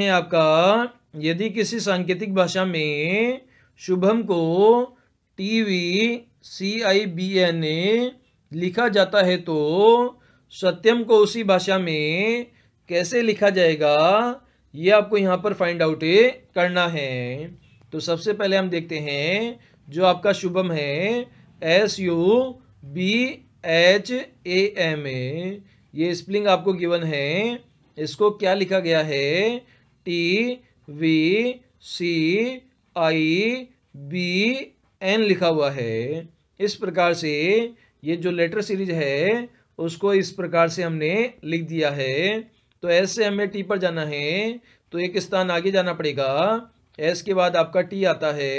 है आपका यदि किसी सांकेतिक भाषा में शुभम को T V C I B N A लिखा जाता है तो सत्यम को उसी भाषा में कैसे लिखा जाएगा ये आपको यहाँ पर फाइंड आउट करना है तो सबसे पहले हम देखते हैं जो आपका शुभम है S U B H A M A ये स्प्लिंग आपको गिवन है इसको क्या लिखा गया है T V C I B N लिखा हुआ है इस प्रकार से ये जो लेटर सीरीज है उसको इस प्रकार से हमने लिख दिया है तो एस से हमें टी पर जाना है तो एक स्थान आगे जाना पड़ेगा एस के बाद आपका टी आता है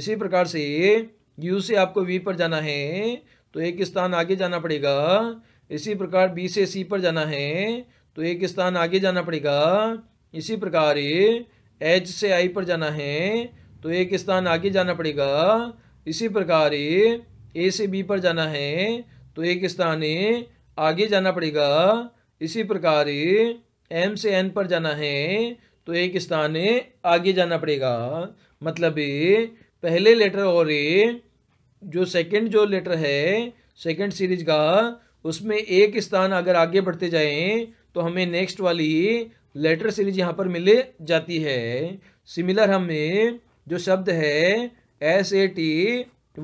इसी प्रकार से यू से आपको वी पर जाना है तो एक स्थान आगे जाना पड़ेगा इसी प्रकार बी से सी पर जाना है तो एक स्थान आगे जाना पड़ेगा इसी प्रकार एच से आई पर जाना है तो एक स्थान आगे जाना पड़ेगा इसी प्रकार ए से बी पर जाना है तो एक स्थान आगे जाना पड़ेगा इसी प्रकार एम से एन पर जाना है तो एक स्थान आगे जाना पड़ेगा मतलब पहले लेटर और जो सेकंड जो लेटर है सेकंड सीरीज का उसमें एक स्थान अगर आगे बढ़ते जाएं तो हमें नेक्स्ट वाली लेटर सीरीज यहाँ पर मिले जाती है सिमिलर हमें जो शब्द है S A T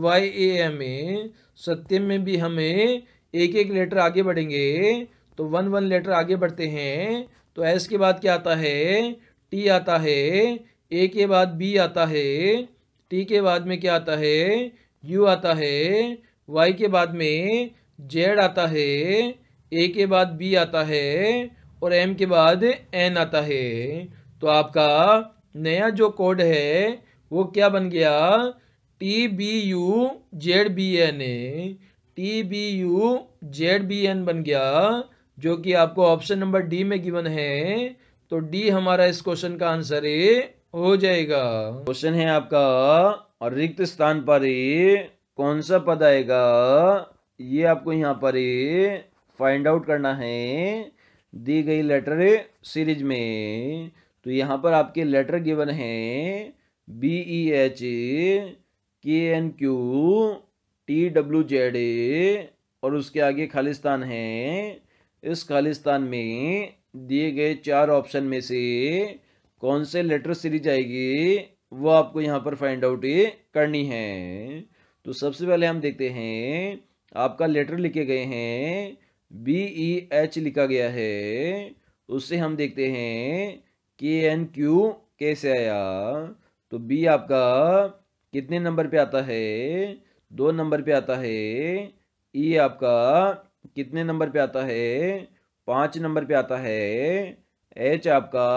Y A M A Satyam में भी हमें एक एक लेटर आगे बढ़ेंगे तो वन वन लेटर आगे बढ़ते हैं तो एस के बाद क्या आता है टी आता है ए के बाद बी आता है टी के बाद में क्या आता है यू आता है वाई के बाद में जेड आता है ए के बाद बी आता है और एम के बाद एन आता है तो आपका नया जो कोड है वो क्या बन गया T B U Z B N A T B U Z B N बन गया जो कि आपको ऑप्शन नंबर डी में गिवन है तो डी हमारा इस क्वेश्चन का आंसर है हो जाएगा क्वेश्चन है आपका और रिक्त स्थान पर कौन सा पद आएगा ये आपको यहाँ पर फाइंड आउट करना है दी गई लेटर सीरीज में तो यहाँ पर आपके लेटर गिवन हैं B E H K N Q T W Z और उसके आगे खालिस्तान है इस खालिस्तान में दिए गए चार ऑप्शन में से कौन से लेटर सीरीज आएगी वो आपको यहाँ पर फाइंड आउट करनी है तो सबसे पहले हम देखते हैं आपका लेटर लिखे गए हैं बी ई एच लिखा गया है उससे हम देखते हैं के एन क्यू कैसे आया तो बी आपका कितने नंबर पे आता है दो नंबर पे आता है ई e आपका कितने नंबर पे आता है पाँच नंबर पे आता है एच आपका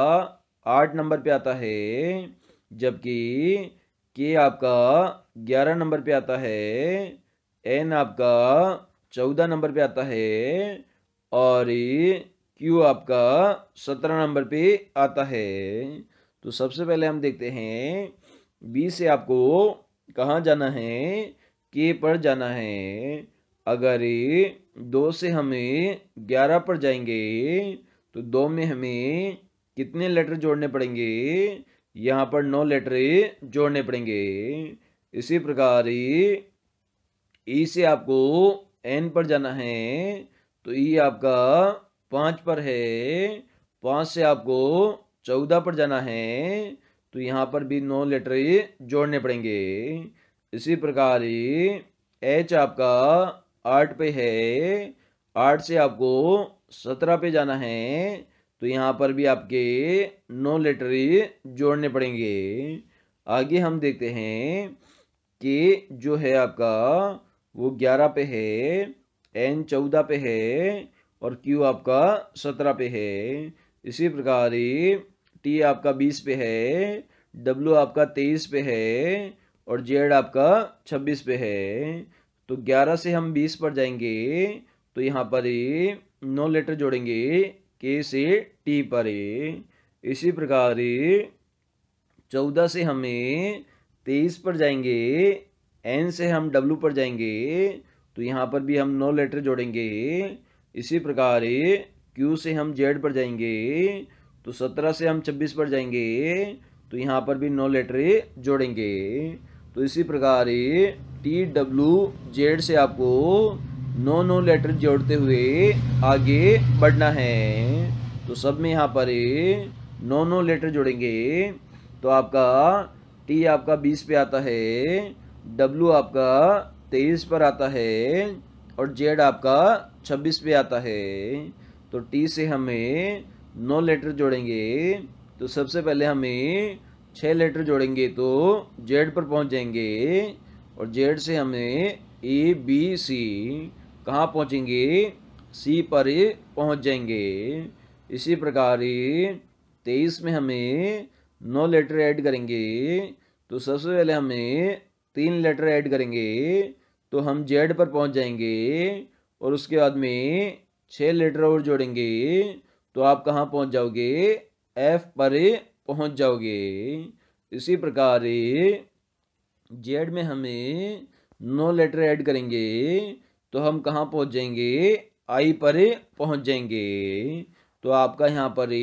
आठ नंबर पे आता है जबकि के आपका ग्यारह नंबर पे आता है एन आपका चौदह नंबर पे आता है और क्यू आपका सत्रह नंबर पे आता है तो सबसे पहले हम देखते हैं बी से आपको कहाँ जाना है के पर जाना है अगर दो से हमें ग्यारह पर जाएंगे तो दो में हमें कितने लेटर जोड़ने पड़ेंगे यहाँ पर नौ लेटर जोड़ने पड़ेंगे इसी प्रकार ई e से आपको एन पर जाना है तो ये आपका पाँच पर है पाँच से आपको चौदह पर जाना है तो यहाँ पर भी नौ लेटर जोड़ने पड़ेंगे इसी प्रकार एच आपका आठ पे है आठ से आपको सत्रह पे जाना है तो यहाँ पर भी आपके नौ लेटर जोड़ने पड़ेंगे आगे हम देखते हैं कि जो है आपका वो ग्यारह पे है एन चौदह पे है और क्यू आपका सत्रह पे है इसी प्रकार ही टी आपका बीस पे है डब्लू आपका तेईस पे है और जेड आपका छब्बीस पे है तो ग्यारह से हम बीस पर जाएंगे तो यहाँ पर ही नौ लेटर जोड़ेंगे के से टी पर इसी प्रकार चौदह से हमें तेईस पर जाएंगे एन से हम डब्लू पर जाएंगे तो यहाँ पर भी हम नौ लेटर जोड़ेंगे इसी प्रकार क्यू से हम जेड पर जाएंगे तो सत्रह से हम छब्बीस पर जाएंगे तो यहाँ पर भी नौ लेटर जोड़ेंगे तो इसी प्रकार टी डब्लू जेड से आपको नौ नौ लेटर जोड़ते हुए आगे बढ़ना है तो सब में यहाँ पर नौ नौ लेटर जोड़ेंगे तो आपका टी आपका बीस पे आता है डब्ल्यू आपका तेईस पर आता है और जेड आपका छब्बीस पे आता है तो टी से हमें नौ लेटर जोड़ेंगे तो सबसे पहले हमें छः लेटर जोड़ेंगे तो जेड पर पहुंच जाएंगे और जेड से हमें ए बी सी कहाँ पहुंचेंगे सी पर पहुंच जाएंगे इसी प्रकार तेईस में हमें नौ लेटर ऐड करेंगे तो सबसे पहले हमें तीन लेटर ऐड करेंगे तो हम जेड पर पहुंच जाएंगे और उसके बाद में छः लेटर और जोड़ेंगे तो आप कहाँ पहुंच जाओगे एफ पर पहुंच जाओगे इसी प्रकार जेड में हमें नौ लेटर ऐड करेंगे तो हम कहाँ पहुंच जाएंगे आई पर पहुंच जाएंगे तो आपका यहाँ पर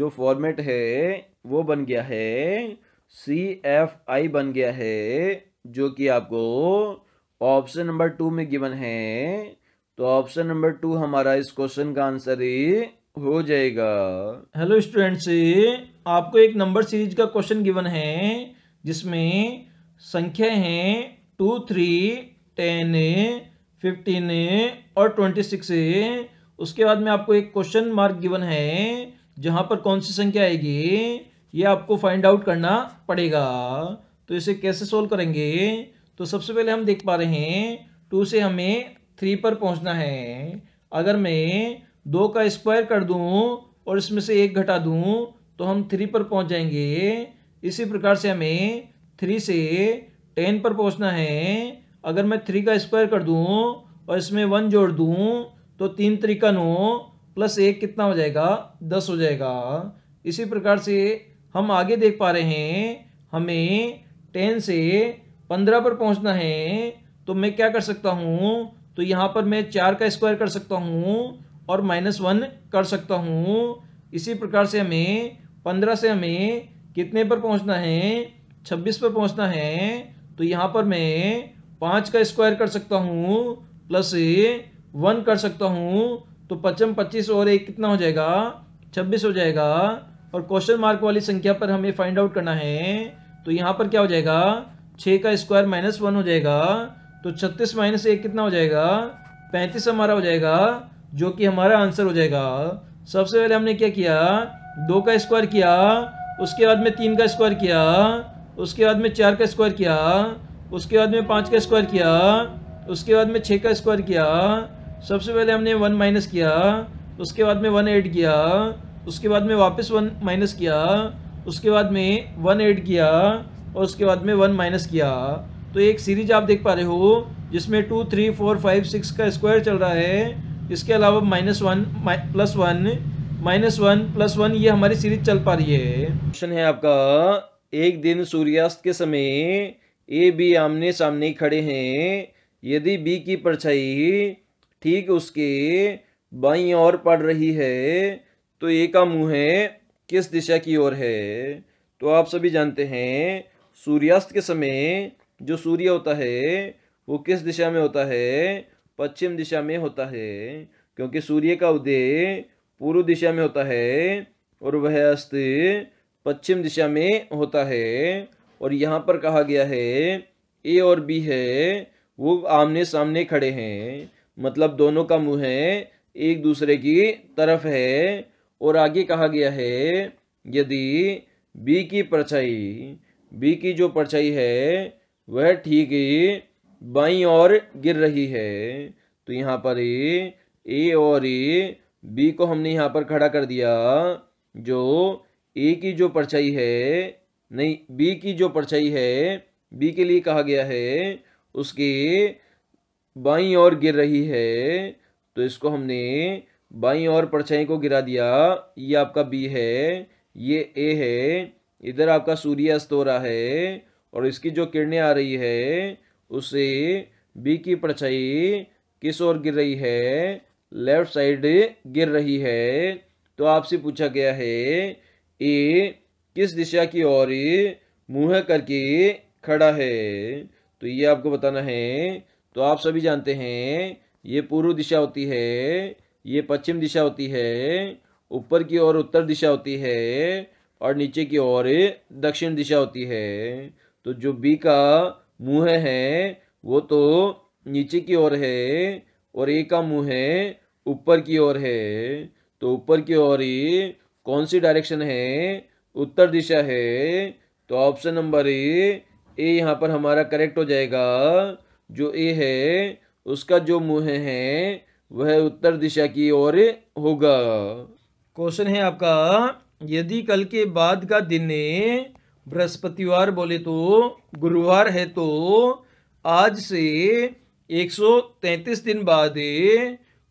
जो फॉर्मेट है वो बन गया है सी एफ आई बन गया है जो कि आपको ऑप्शन नंबर टू में गिवन है तो ऑप्शन नंबर टू हमारा इस क्वेश्चन का आंसर ही हो जाएगा हेलो स्टूडेंट्स आपको एक नंबर सीरीज का क्वेश्चन गिवन है जिसमें संख्या है टू थ्री टेन फिफ्टीन और ट्वेंटी सिक्स उसके बाद में आपको एक क्वेश्चन मार्क गिवन है जहां पर कौन सी संख्या आएगी ये आपको फाइंड आउट करना पड़ेगा तो इसे कैसे सोल्व करेंगे तो सबसे पहले हम देख पा रहे हैं टू से हमें थ्री पर पहुंचना है अगर मैं दो का स्क्वायर कर दूं और इसमें से एक घटा दूं तो हम थ्री पर पहुंच जाएंगे इसी प्रकार से हमें थ्री से टेन पर पहुंचना है अगर मैं थ्री का स्क्वायर कर दूं और इसमें वन जोड़ दूं तो तीन त्रिका नौ प्लस एक कितना हो जाएगा दस हो जाएगा इसी प्रकार से हम आगे देख पा रहे हैं हमें टेन से पंद्रह पर पहुंचना है तो मैं क्या कर सकता हूं तो यहाँ पर मैं चार का स्क्वायर कर सकता हूँ और माइनस वन कर सकता हूँ इसी प्रकार से हमें पंद्रह से हमें कितने पर पहुँचना है छब्बीस पर पहुँचना है तो यहाँ पर मैं पाँच का स्क्वायर कर सकता हूँ प्लस वन कर सकता हूँ तो पचम पच्चीस और एक कितना हो जाएगा छब्बीस हो जाएगा और क्वेश्चन मार्क वाली संख्या पर हमें फाइंड आउट करना है तो यहाँ पर क्या हो जाएगा छः का स्क्वायर माइनस वन हो जाएगा तो छत्तीस माइनस एक कितना हो जाएगा पैंतीस हमारा हो जाएगा जो कि हमारा आंसर हो जाएगा सबसे पहले हमने क्या किया दो का स्क्वायर किया उसके बाद में तीन का स्क्वायर किया उसके बाद में चार का स्क्वायर किया उसके बाद में पाँच का स्क्वायर किया उसके बाद में छः का स्क्वायर किया सबसे पहले हमने वन माइनस किया उसके बाद में वन ऐड किया उसके बाद में वापस वन माइनस किया उसके बाद में वन एड किया और उसके बाद में वन माइनस किया तो एक सीरीज आप देख पा रहे हो जिसमें two three four five six का स्क्वायर चल रहा है इसके अलावा minus one plus one minus one plus one ये हमारी सीरीज चल पा रही है क्वेश्चन है आपका एक दिन सूर्यास्त के समय ए बी आमने सामने खड़े हैं यदि बी की परछाई ठीक उसके बाई और पड़ रही है तो ए का मुंह है किस दिशा की ओर है तो आप सभी जानते हैं सूर्यास्त के समय जो सूर्य होता है वो किस दिशा में होता है पश्चिम दिशा में होता है क्योंकि सूर्य का उदय पूर्व दिशा में होता है और वह अस्त पश्चिम दिशा में होता है और यहाँ पर कहा गया है ए और बी है वो आमने सामने खड़े हैं मतलब दोनों का मुंह है एक दूसरे की तरफ है और आगे कहा गया है यदि बी की परछाई बी की जो परछाई है वह ठीक बाई और गिर रही है तो यहाँ पर ए और ए बी को हमने यहाँ पर खड़ा कर दिया जो ए की जो परछाई है नहीं बी की जो परछाई है बी के लिए कहा गया है उसके बाई और गिर रही है तो इसको हमने बाई और परछाई को गिरा दिया ये आपका बी है ये ए है इधर आपका सूर्य अस्त हो रहा है और इसकी जो किरणें आ रही है उसे बी की परछाई किस ओर गिर रही है लेफ्ट साइड गिर रही है तो आपसे पूछा गया है ए किस दिशा की ओर मुंह करके खड़ा है तो ये आपको बताना है तो आप सभी जानते हैं ये पूर्व दिशा होती है ये पश्चिम दिशा होती है ऊपर की ओर उत्तर दिशा होती है और नीचे की ओर दक्षिण दिशा होती है तो जो बी का मुंह है वो तो नीचे की ओर है और ए का मुंह है ऊपर की ओर है तो ऊपर की ओर ही कौन सी डायरेक्शन है उत्तर दिशा है तो ऑप्शन नंबर ए ए यहाँ पर हमारा करेक्ट हो जाएगा जो ए है उसका जो मुँह है वह उत्तर दिशा की ओर होगा क्वेश्चन है आपका यदि कल के बाद का दिन बृहस्पतिवार बोले तो गुरुवार है तो आज से 133 दिन बाद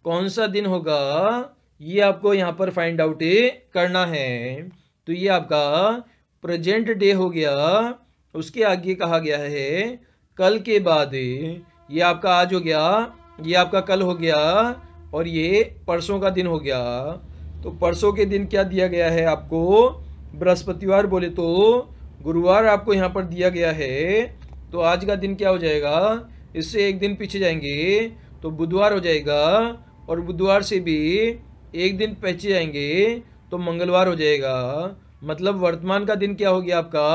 कौन सा दिन होगा ये आपको यहाँ पर फाइंड आउट करना है तो ये आपका प्रेजेंट डे हो गया उसके आगे कहा गया है कल के बाद ये आपका आज हो गया ये आपका कल हो गया और ये परसों का दिन हो गया तो परसों के दिन क्या दिया गया है आपको बृहस्पतिवार बोले तो गुरुवार आपको यहाँ पर दिया गया है तो आज का दिन क्या हो जाएगा इससे एक दिन पीछे जाएंगे तो बुधवार हो जाएगा और बुधवार से भी एक दिन पीछे जाएंगे तो मंगलवार हो जाएगा मतलब वर्तमान का दिन क्या हो गया आपका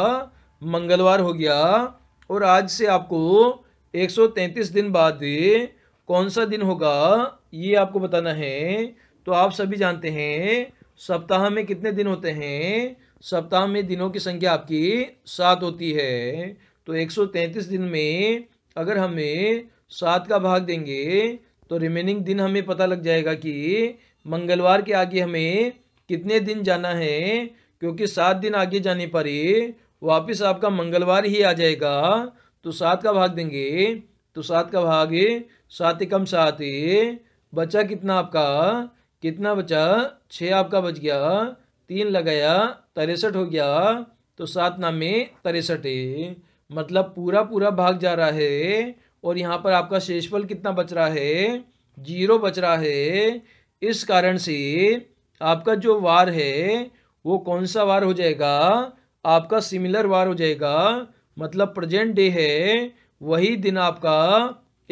मंगलवार हो गया और आज से आपको 133 दिन बाद कौन सा दिन होगा ये आपको बताना है तो आप सभी जानते हैं सप्ताह में कितने दिन होते हैं सप्ताह में दिनों की संख्या आपकी सात होती है तो 133 दिन में अगर हमें सात का भाग देंगे तो रिमेनिंग दिन हमें पता लग जाएगा कि मंगलवार के आगे हमें कितने दिन जाना है क्योंकि सात दिन आगे जाने पर ही वापिस आपका मंगलवार ही आ जाएगा तो सात का भाग देंगे तो सात का भाग सात एकम सात बचा कितना आपका कितना बचा छः आपका बच गया तीन लगाया तिरसठ हो गया तो सात नाम में तिरसठ है मतलब पूरा पूरा भाग जा रहा है और यहाँ पर आपका शेषफल कितना बच रहा है जीरो बच रहा है इस कारण से आपका जो वार है वो कौन सा वार हो जाएगा आपका सिमिलर वार हो जाएगा मतलब प्रेजेंट डे है वही दिन आपका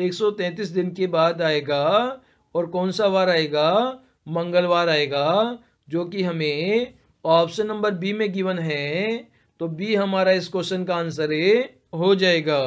133 दिन के बाद आएगा और कौन सा वार आएगा मंगलवार आएगा जो कि हमें ऑप्शन नंबर बी में गिवन है तो बी हमारा इस क्वेश्चन का आंसर है हो जाएगा